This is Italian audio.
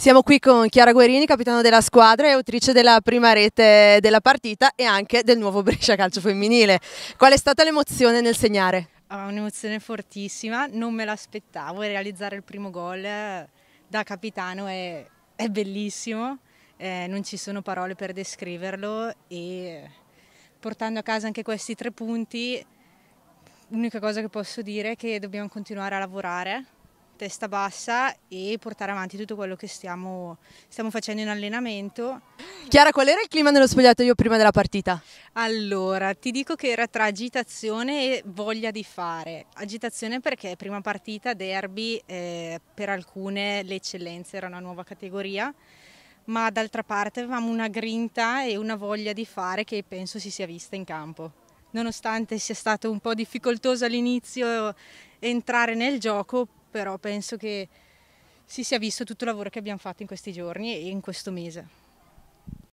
Siamo qui con Chiara Guerini, capitano della squadra e autrice della prima rete della partita e anche del nuovo Brescia Calcio Femminile. Qual è stata l'emozione nel segnare? Ah, Un'emozione fortissima, non me l'aspettavo, e realizzare il primo gol eh, da capitano è, è bellissimo, eh, non ci sono parole per descriverlo e portando a casa anche questi tre punti, l'unica cosa che posso dire è che dobbiamo continuare a lavorare testa bassa e portare avanti tutto quello che stiamo, stiamo facendo in allenamento. Chiara, qual era il clima nello spogliatoio prima della partita? Allora, ti dico che era tra agitazione e voglia di fare. Agitazione perché prima partita, derby, eh, per alcune le eccellenze era una nuova categoria ma d'altra parte avevamo una grinta e una voglia di fare che penso si sia vista in campo. Nonostante sia stato un po' difficoltoso all'inizio entrare nel gioco, però penso che si sia visto tutto il lavoro che abbiamo fatto in questi giorni e in questo mese.